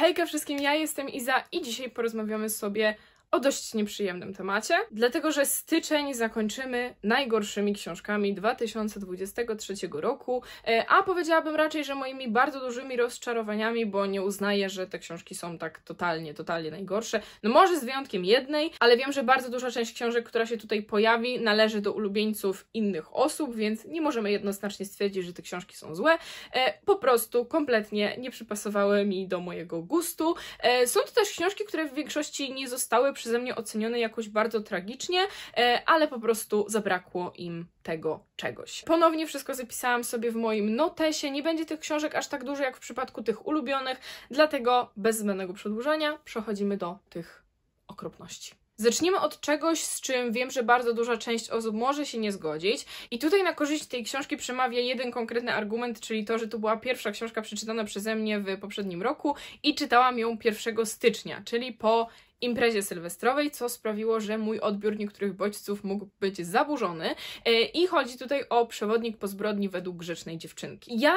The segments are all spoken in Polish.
Hejka wszystkim, ja jestem Iza i dzisiaj porozmawiamy sobie o dość nieprzyjemnym temacie, dlatego że styczeń zakończymy najgorszymi książkami 2023 roku, e, a powiedziałabym raczej, że moimi bardzo dużymi rozczarowaniami, bo nie uznaję, że te książki są tak totalnie, totalnie najgorsze. No może z wyjątkiem jednej, ale wiem, że bardzo duża część książek, która się tutaj pojawi, należy do ulubieńców innych osób, więc nie możemy jednoznacznie stwierdzić, że te książki są złe. E, po prostu kompletnie nie przypasowały mi do mojego gustu. E, są to też książki, które w większości nie zostały przeze mnie ocenione jakoś bardzo tragicznie, e, ale po prostu zabrakło im tego czegoś. Ponownie wszystko zapisałam sobie w moim notesie. Nie będzie tych książek aż tak dużo jak w przypadku tych ulubionych, dlatego bez zbędnego przedłużenia przechodzimy do tych okropności. Zacznijmy od czegoś, z czym wiem, że bardzo duża część osób może się nie zgodzić. I tutaj na korzyść tej książki przemawia jeden konkretny argument, czyli to, że to była pierwsza książka przeczytana przeze mnie w poprzednim roku i czytałam ją 1 stycznia, czyli po imprezie sylwestrowej, co sprawiło, że mój odbiór niektórych bodźców mógł być zaburzony. E, I chodzi tutaj o przewodnik po zbrodni według grzecznej dziewczynki. Ja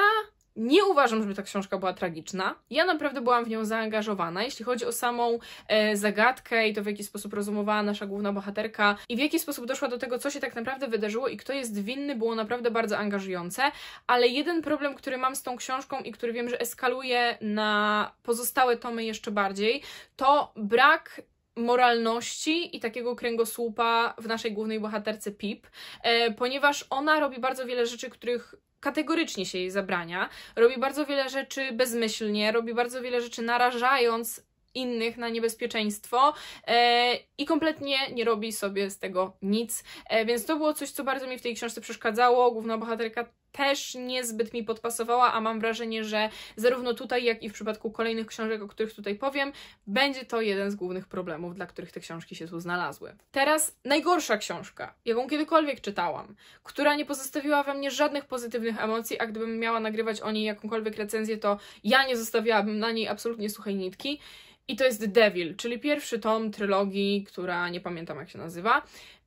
nie uważam, żeby ta książka była tragiczna. Ja naprawdę byłam w nią zaangażowana. Jeśli chodzi o samą e, zagadkę i to, w jaki sposób rozumowała nasza główna bohaterka i w jaki sposób doszła do tego, co się tak naprawdę wydarzyło i kto jest winny, było naprawdę bardzo angażujące. Ale jeden problem, który mam z tą książką i który wiem, że eskaluje na pozostałe tomy jeszcze bardziej, to brak moralności i takiego kręgosłupa w naszej głównej bohaterce Pip, e, ponieważ ona robi bardzo wiele rzeczy, których kategorycznie się jej zabrania, robi bardzo wiele rzeczy bezmyślnie, robi bardzo wiele rzeczy narażając innych na niebezpieczeństwo e, i kompletnie nie robi sobie z tego nic. E, więc to było coś, co bardzo mi w tej książce przeszkadzało. Główna bohaterka też niezbyt mi podpasowała, a mam wrażenie, że zarówno tutaj, jak i w przypadku kolejnych książek, o których tutaj powiem, będzie to jeden z głównych problemów, dla których te książki się tu znalazły. Teraz najgorsza książka, jaką kiedykolwiek czytałam, która nie pozostawiła we mnie żadnych pozytywnych emocji, a gdybym miała nagrywać o niej jakąkolwiek recenzję, to ja nie zostawiałabym na niej absolutnie suchej nitki. I to jest Devil, czyli pierwszy tom trylogii, która nie pamiętam jak się nazywa.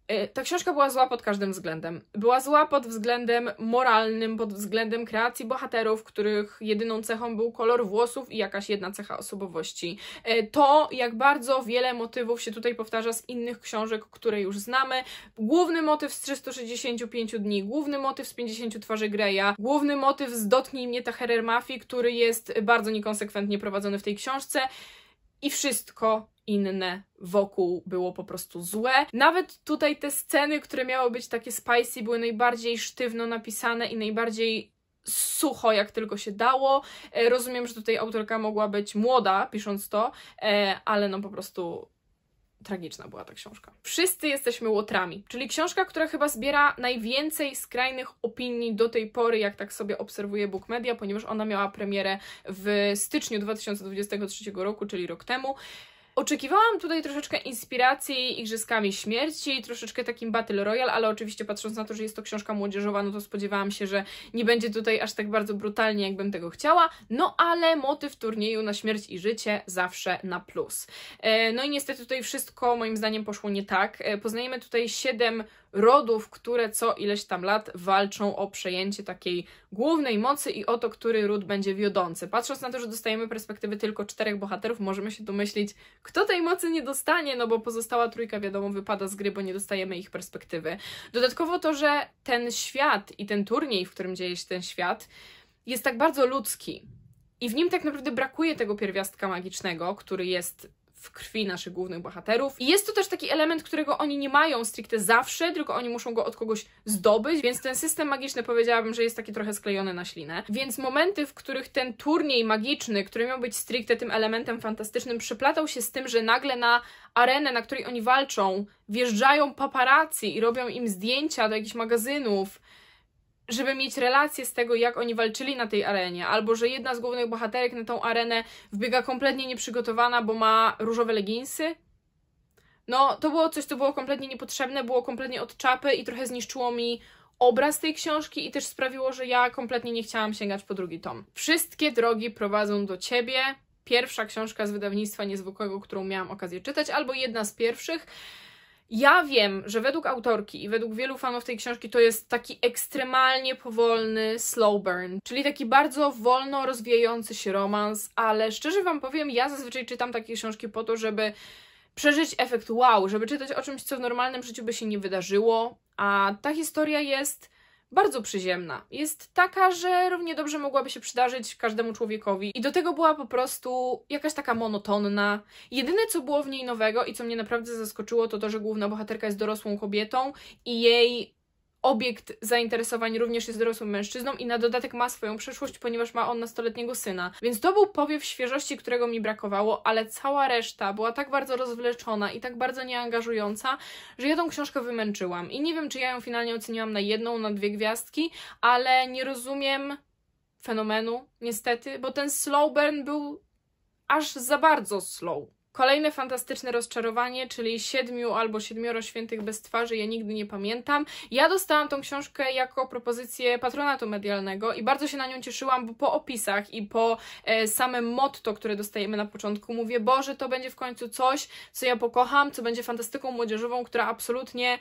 E, ta książka była zła pod każdym względem. Była zła pod względem moralnym, pod względem kreacji bohaterów, których jedyną cechą był kolor włosów i jakaś jedna cecha osobowości. E, to, jak bardzo wiele motywów się tutaj powtarza z innych książek, które już znamy. Główny motyw z 365 dni, główny motyw z 50 twarzy Greya, główny motyw z Dotknij mnie ta herer Mafii, który jest bardzo niekonsekwentnie prowadzony w tej książce i wszystko inne wokół było po prostu złe. Nawet tutaj te sceny, które miały być takie spicy, były najbardziej sztywno napisane i najbardziej sucho, jak tylko się dało. E, rozumiem, że tutaj autorka mogła być młoda, pisząc to, e, ale no po prostu tragiczna była ta książka. Wszyscy jesteśmy łotrami, czyli książka, która chyba zbiera najwięcej skrajnych opinii do tej pory, jak tak sobie obserwuje Media, ponieważ ona miała premierę w styczniu 2023 roku, czyli rok temu. Oczekiwałam tutaj troszeczkę inspiracji Igrzyskami Śmierci, troszeczkę takim Battle Royale, ale oczywiście patrząc na to, że jest to książka młodzieżowa, no to spodziewałam się, że nie będzie tutaj aż tak bardzo brutalnie, jakbym tego chciała, no ale motyw turnieju na śmierć i życie zawsze na plus. E, no i niestety tutaj wszystko moim zdaniem poszło nie tak. E, poznajemy tutaj siedem rodów, które co ileś tam lat walczą o przejęcie takiej głównej mocy i o to, który ród będzie wiodący. Patrząc na to, że dostajemy perspektywy tylko czterech bohaterów, możemy się domyślić, kto tej mocy nie dostanie, no bo pozostała trójka, wiadomo, wypada z gry, bo nie dostajemy ich perspektywy. Dodatkowo to, że ten świat i ten turniej, w którym dzieje się ten świat, jest tak bardzo ludzki. I w nim tak naprawdę brakuje tego pierwiastka magicznego, który jest w krwi naszych głównych bohaterów. I jest to też taki element, którego oni nie mają stricte zawsze, tylko oni muszą go od kogoś zdobyć, więc ten system magiczny powiedziałabym, że jest taki trochę sklejony na ślinę. Więc momenty, w których ten turniej magiczny, który miał być stricte tym elementem fantastycznym, przeplatał się z tym, że nagle na arenę, na której oni walczą, wjeżdżają paparazzi i robią im zdjęcia do jakichś magazynów, żeby mieć relację z tego, jak oni walczyli na tej arenie, albo że jedna z głównych bohaterek na tą arenę wbiega kompletnie nieprzygotowana, bo ma różowe leginsy. No, to było coś, co było kompletnie niepotrzebne, było kompletnie od czapy i trochę zniszczyło mi obraz tej książki i też sprawiło, że ja kompletnie nie chciałam sięgać po drugi tom. Wszystkie drogi prowadzą do ciebie. Pierwsza książka z wydawnictwa niezwykłego, którą miałam okazję czytać, albo jedna z pierwszych. Ja wiem, że według autorki i według wielu fanów tej książki to jest taki ekstremalnie powolny slow burn, czyli taki bardzo wolno rozwijający się romans, ale szczerze Wam powiem, ja zazwyczaj czytam takie książki po to, żeby przeżyć efekt wow, żeby czytać o czymś, co w normalnym życiu by się nie wydarzyło, a ta historia jest bardzo przyziemna. Jest taka, że równie dobrze mogłaby się przydarzyć każdemu człowiekowi i do tego była po prostu jakaś taka monotonna. Jedyne, co było w niej nowego i co mnie naprawdę zaskoczyło, to to, że główna bohaterka jest dorosłą kobietą i jej obiekt zainteresowań również jest dorosłym mężczyzną i na dodatek ma swoją przeszłość, ponieważ ma on nastoletniego syna. Więc to był powiew świeżości, którego mi brakowało, ale cała reszta była tak bardzo rozwleczona i tak bardzo nieangażująca, że ja tą książkę wymęczyłam. I nie wiem, czy ja ją finalnie oceniłam na jedną, na dwie gwiazdki, ale nie rozumiem fenomenu, niestety, bo ten slow burn był aż za bardzo slow. Kolejne fantastyczne rozczarowanie, czyli Siedmiu albo Siedmioro Świętych Bez Twarzy, ja nigdy nie pamiętam. Ja dostałam tą książkę jako propozycję patronatu medialnego i bardzo się na nią cieszyłam, bo po opisach i po e, samym motto, które dostajemy na początku, mówię, Boże, to będzie w końcu coś, co ja pokocham, co będzie fantastyką młodzieżową, która absolutnie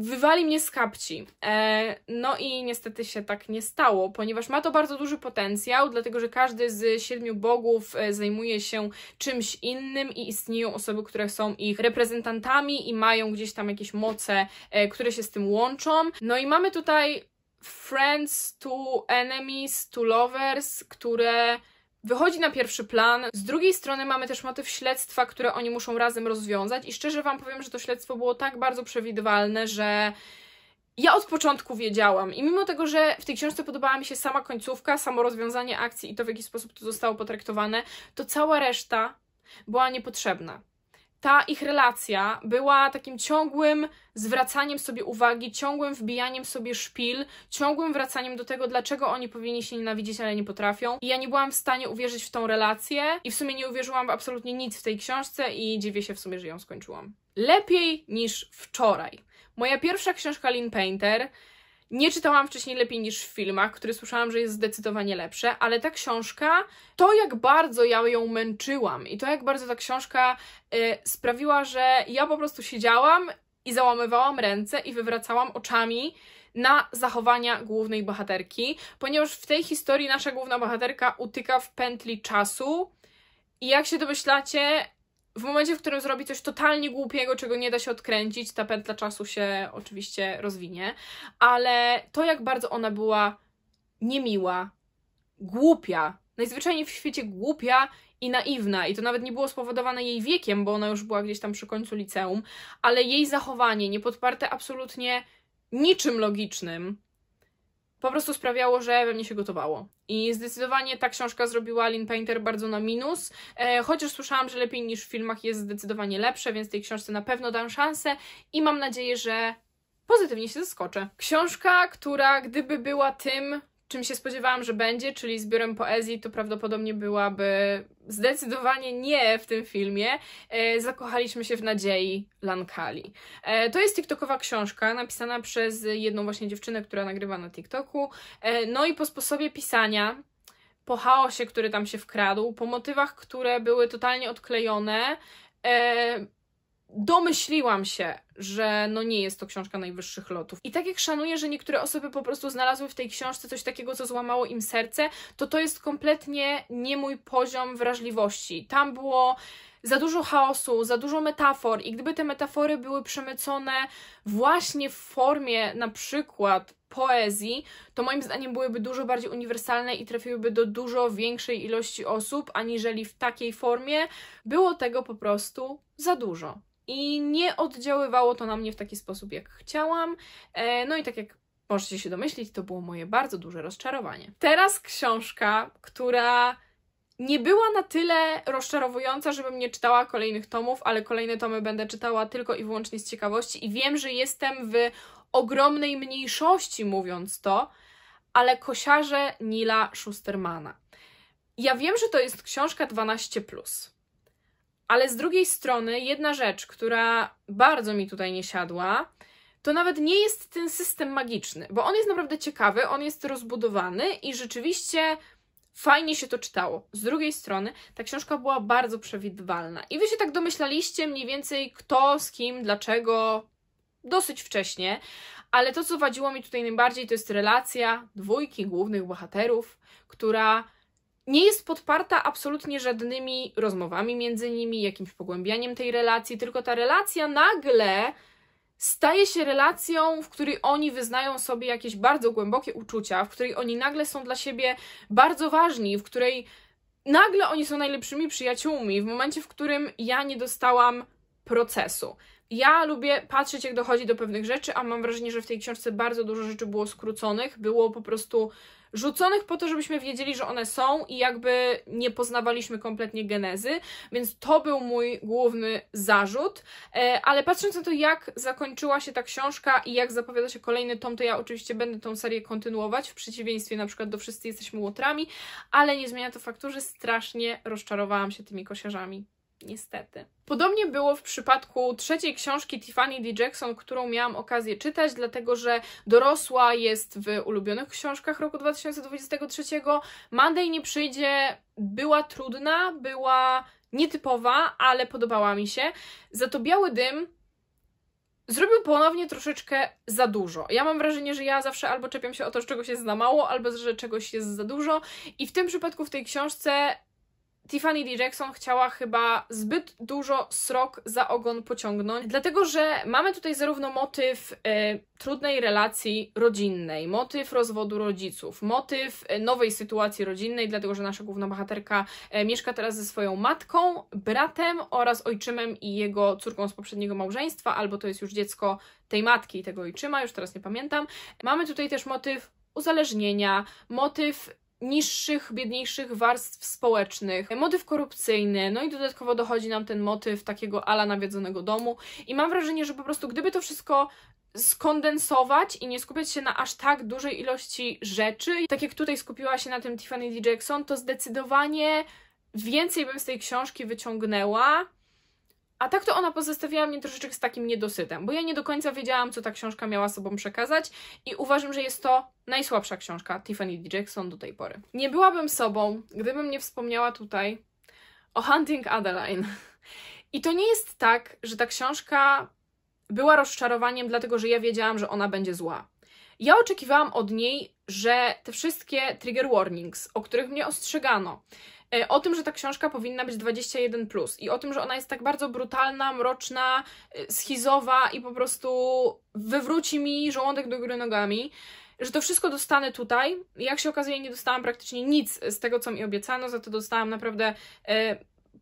wywali mnie z kapci. E, no i niestety się tak nie stało, ponieważ ma to bardzo duży potencjał, dlatego że każdy z siedmiu bogów e, zajmuje się czymś innym i istnieją osoby, które są ich reprezentantami i mają gdzieś tam jakieś moce, e, które się z tym łączą. No i mamy tutaj friends to enemies to lovers, które wychodzi na pierwszy plan. Z drugiej strony mamy też motyw śledztwa, które oni muszą razem rozwiązać i szczerze Wam powiem, że to śledztwo było tak bardzo przewidywalne, że ja od początku wiedziałam i mimo tego, że w tej książce podobała mi się sama końcówka, samo rozwiązanie akcji i to w jaki sposób to zostało potraktowane, to cała reszta była niepotrzebna ta ich relacja była takim ciągłym zwracaniem sobie uwagi, ciągłym wbijaniem sobie szpil, ciągłym wracaniem do tego, dlaczego oni powinni się nienawidzić, ale nie potrafią. I ja nie byłam w stanie uwierzyć w tą relację i w sumie nie uwierzyłam w absolutnie nic w tej książce i dziwię się w sumie, że ją skończyłam. Lepiej niż wczoraj. Moja pierwsza książka Lin Painter nie czytałam wcześniej lepiej niż w filmach, który słyszałam, że jest zdecydowanie lepsze, ale ta książka, to jak bardzo ja ją męczyłam i to jak bardzo ta książka y, sprawiła, że ja po prostu siedziałam i załamywałam ręce i wywracałam oczami na zachowania głównej bohaterki, ponieważ w tej historii nasza główna bohaterka utyka w pętli czasu i jak się domyślacie, w momencie, w którym zrobi coś totalnie głupiego, czego nie da się odkręcić, ta pętla czasu się oczywiście rozwinie, ale to, jak bardzo ona była niemiła, głupia, najzwyczajniej w świecie głupia i naiwna. I to nawet nie było spowodowane jej wiekiem, bo ona już była gdzieś tam przy końcu liceum, ale jej zachowanie, niepodparte absolutnie niczym logicznym, po prostu sprawiało, że we mnie się gotowało. I zdecydowanie ta książka zrobiła Lin Painter bardzo na minus, e, chociaż słyszałam, że lepiej niż w filmach jest zdecydowanie lepsze, więc tej książce na pewno dam szansę i mam nadzieję, że pozytywnie się zaskoczę. Książka, która gdyby była tym, czym się spodziewałam, że będzie, czyli zbiorem poezji, to prawdopodobnie byłaby zdecydowanie nie w tym filmie. E, zakochaliśmy się w nadziei Lankali. E, to jest TikTokowa książka, napisana przez jedną właśnie dziewczynę, która nagrywa na TikToku. E, no i po sposobie pisania po chaosie, który tam się wkradł, po motywach, które były totalnie odklejone, e, domyśliłam się, że no nie jest to książka najwyższych lotów. I tak jak szanuję, że niektóre osoby po prostu znalazły w tej książce coś takiego, co złamało im serce, to to jest kompletnie nie mój poziom wrażliwości. Tam było za dużo chaosu, za dużo metafor i gdyby te metafory były przemycone właśnie w formie na przykład poezji, to moim zdaniem byłyby dużo bardziej uniwersalne i trafiłyby do dużo większej ilości osób, aniżeli w takiej formie. Było tego po prostu za dużo i nie oddziaływało to na mnie w taki sposób, jak chciałam. E, no i tak jak możecie się domyślić, to było moje bardzo duże rozczarowanie. Teraz książka, która nie była na tyle rozczarowująca, żebym nie czytała kolejnych tomów, ale kolejne tomy będę czytała tylko i wyłącznie z ciekawości i wiem, że jestem w ogromnej mniejszości mówiąc to, ale Kosiarze Nila Schustermana. Ja wiem, że to jest książka 12+. Ale z drugiej strony, jedna rzecz, która bardzo mi tutaj nie siadła, to nawet nie jest ten system magiczny, bo on jest naprawdę ciekawy, on jest rozbudowany i rzeczywiście fajnie się to czytało. Z drugiej strony, ta książka była bardzo przewidywalna. I wy się tak domyślaliście mniej więcej kto, z kim, dlaczego, dosyć wcześnie, ale to, co wadziło mi tutaj najbardziej, to jest relacja dwójki głównych bohaterów, która nie jest podparta absolutnie żadnymi rozmowami między nimi, jakimś pogłębianiem tej relacji, tylko ta relacja nagle staje się relacją, w której oni wyznają sobie jakieś bardzo głębokie uczucia, w której oni nagle są dla siebie bardzo ważni, w której nagle oni są najlepszymi przyjaciółmi, w momencie, w którym ja nie dostałam procesu ja lubię patrzeć, jak dochodzi do pewnych rzeczy, a mam wrażenie, że w tej książce bardzo dużo rzeczy było skróconych, było po prostu rzuconych po to, żebyśmy wiedzieli, że one są i jakby nie poznawaliśmy kompletnie genezy, więc to był mój główny zarzut. E, ale patrząc na to, jak zakończyła się ta książka i jak zapowiada się kolejny tom, to ja oczywiście będę tą serię kontynuować, w przeciwieństwie na przykład do Wszyscy Jesteśmy Łotrami, ale nie zmienia to faktu, że strasznie rozczarowałam się tymi kosiarzami niestety. Podobnie było w przypadku trzeciej książki Tiffany D. Jackson, którą miałam okazję czytać, dlatego że dorosła jest w ulubionych książkach roku 2023. Monday nie przyjdzie, była trudna, była nietypowa, ale podobała mi się. Za to biały dym zrobił ponownie troszeczkę za dużo. Ja mam wrażenie, że ja zawsze albo czepiam się o to, że czegoś jest za mało, albo że czegoś jest za dużo i w tym przypadku, w tej książce Tiffany D. Jackson chciała chyba zbyt dużo srok za ogon pociągnąć, dlatego że mamy tutaj zarówno motyw e, trudnej relacji rodzinnej, motyw rozwodu rodziców, motyw e, nowej sytuacji rodzinnej, dlatego że nasza główna bohaterka e, mieszka teraz ze swoją matką, bratem oraz ojczymem i jego córką z poprzedniego małżeństwa, albo to jest już dziecko tej matki i tego ojczyma, już teraz nie pamiętam. Mamy tutaj też motyw uzależnienia, motyw niższych, biedniejszych warstw społecznych, motyw korupcyjny, no i dodatkowo dochodzi nam ten motyw takiego ala nawiedzonego domu i mam wrażenie, że po prostu gdyby to wszystko skondensować i nie skupiać się na aż tak dużej ilości rzeczy, tak jak tutaj skupiła się na tym Tiffany D. Jackson, to zdecydowanie więcej bym z tej książki wyciągnęła a tak to ona pozostawiała mnie troszeczkę z takim niedosytem, bo ja nie do końca wiedziałam, co ta książka miała sobą przekazać i uważam, że jest to najsłabsza książka Tiffany D. Jackson do tej pory. Nie byłabym sobą, gdybym nie wspomniała tutaj o Hunting Adeline. I to nie jest tak, że ta książka była rozczarowaniem, dlatego że ja wiedziałam, że ona będzie zła. Ja oczekiwałam od niej, że te wszystkie trigger warnings, o których mnie ostrzegano, E, o tym, że ta książka powinna być 21 plus i o tym, że ona jest tak bardzo brutalna, mroczna, e, schizowa i po prostu wywróci mi żołądek do góry nogami że to wszystko dostanę tutaj. Jak się okazuje, nie dostałam praktycznie nic z tego, co mi obiecano, za to dostałam naprawdę e,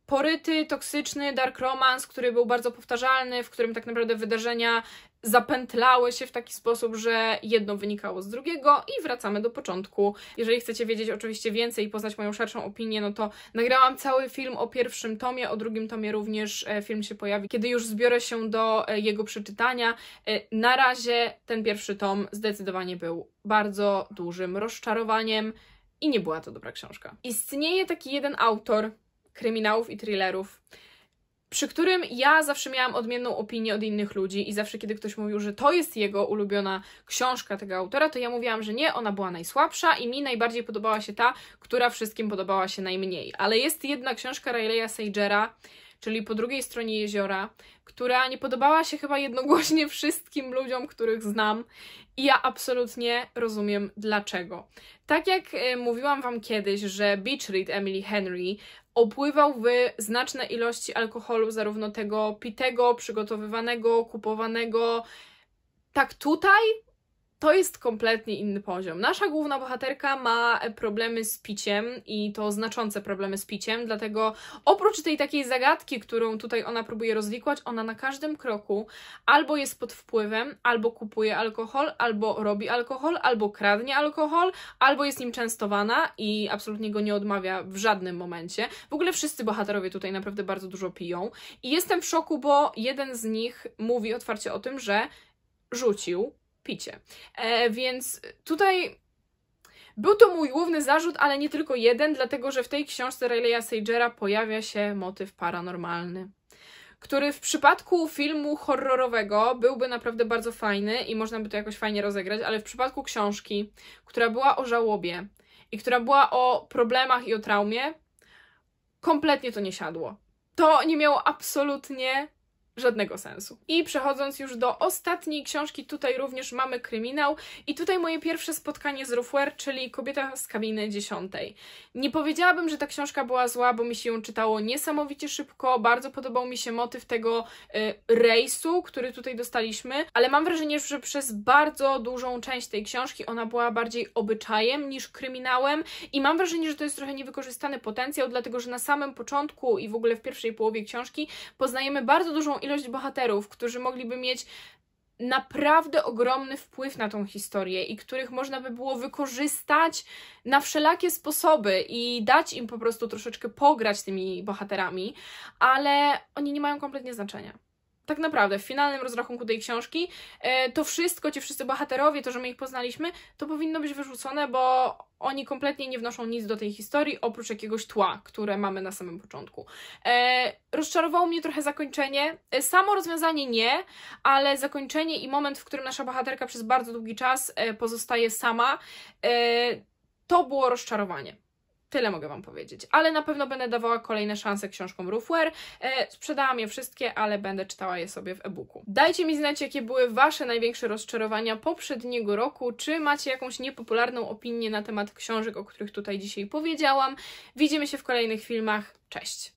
poryty, toksyczny dark romance, który był bardzo powtarzalny, w którym tak naprawdę wydarzenia zapętlały się w taki sposób, że jedno wynikało z drugiego i wracamy do początku. Jeżeli chcecie wiedzieć oczywiście więcej i poznać moją szerszą opinię, no to nagrałam cały film o pierwszym tomie, o drugim tomie również e, film się pojawi, kiedy już zbiorę się do e, jego przeczytania. E, na razie ten pierwszy tom zdecydowanie był bardzo dużym rozczarowaniem i nie była to dobra książka. Istnieje taki jeden autor, kryminałów i thrillerów, przy którym ja zawsze miałam odmienną opinię od innych ludzi i zawsze kiedy ktoś mówił, że to jest jego ulubiona książka tego autora, to ja mówiłam, że nie, ona była najsłabsza i mi najbardziej podobała się ta, która wszystkim podobała się najmniej. Ale jest jedna książka Riley'a Sagera, czyli po drugiej stronie jeziora, która nie podobała się chyba jednogłośnie wszystkim ludziom, których znam, i ja absolutnie rozumiem dlaczego. Tak jak e, mówiłam Wam kiedyś, że Beach Read Emily Henry opływał w znaczne ilości alkoholu, zarówno tego pitego, przygotowywanego, kupowanego, tak tutaj to jest kompletnie inny poziom. Nasza główna bohaterka ma problemy z piciem i to znaczące problemy z piciem, dlatego oprócz tej takiej zagadki, którą tutaj ona próbuje rozwikłać, ona na każdym kroku albo jest pod wpływem, albo kupuje alkohol, albo robi alkohol, albo kradnie alkohol, albo jest nim częstowana i absolutnie go nie odmawia w żadnym momencie. W ogóle wszyscy bohaterowie tutaj naprawdę bardzo dużo piją i jestem w szoku, bo jeden z nich mówi otwarcie o tym, że rzucił picie. E, więc tutaj był to mój główny zarzut, ale nie tylko jeden, dlatego że w tej książce Rayleigha Sagera pojawia się motyw paranormalny który w przypadku filmu horrorowego byłby naprawdę bardzo fajny i można by to jakoś fajnie rozegrać, ale w przypadku książki, która była o żałobie i która była o problemach i o traumie, kompletnie to nie siadło. To nie miało absolutnie żadnego sensu. I przechodząc już do ostatniej książki, tutaj również mamy kryminał i tutaj moje pierwsze spotkanie z Rufwer, czyli Kobieta z kabiny dziesiątej. Nie powiedziałabym, że ta książka była zła, bo mi się ją czytało niesamowicie szybko, bardzo podobał mi się motyw tego y, rejsu, który tutaj dostaliśmy, ale mam wrażenie, że przez bardzo dużą część tej książki ona była bardziej obyczajem niż kryminałem i mam wrażenie, że to jest trochę niewykorzystany potencjał, dlatego że na samym początku i w ogóle w pierwszej połowie książki poznajemy bardzo dużą ilość bohaterów, którzy mogliby mieć naprawdę ogromny wpływ na tą historię i których można by było wykorzystać na wszelakie sposoby i dać im po prostu troszeczkę pograć tymi bohaterami, ale oni nie mają kompletnie znaczenia tak naprawdę w finalnym rozrachunku tej książki, e, to wszystko, ci wszyscy bohaterowie, to, że my ich poznaliśmy, to powinno być wyrzucone, bo oni kompletnie nie wnoszą nic do tej historii, oprócz jakiegoś tła, które mamy na samym początku. E, rozczarowało mnie trochę zakończenie. E, samo rozwiązanie nie, ale zakończenie i moment, w którym nasza bohaterka przez bardzo długi czas pozostaje sama, to było rozczarowanie. Tyle mogę Wam powiedzieć. Ale na pewno będę dawała kolejne szanse książkom Roofware. E, sprzedałam je wszystkie, ale będę czytała je sobie w e-booku. Dajcie mi znać, jakie były Wasze największe rozczarowania poprzedniego roku. Czy macie jakąś niepopularną opinię na temat książek, o których tutaj dzisiaj powiedziałam? Widzimy się w kolejnych filmach. Cześć!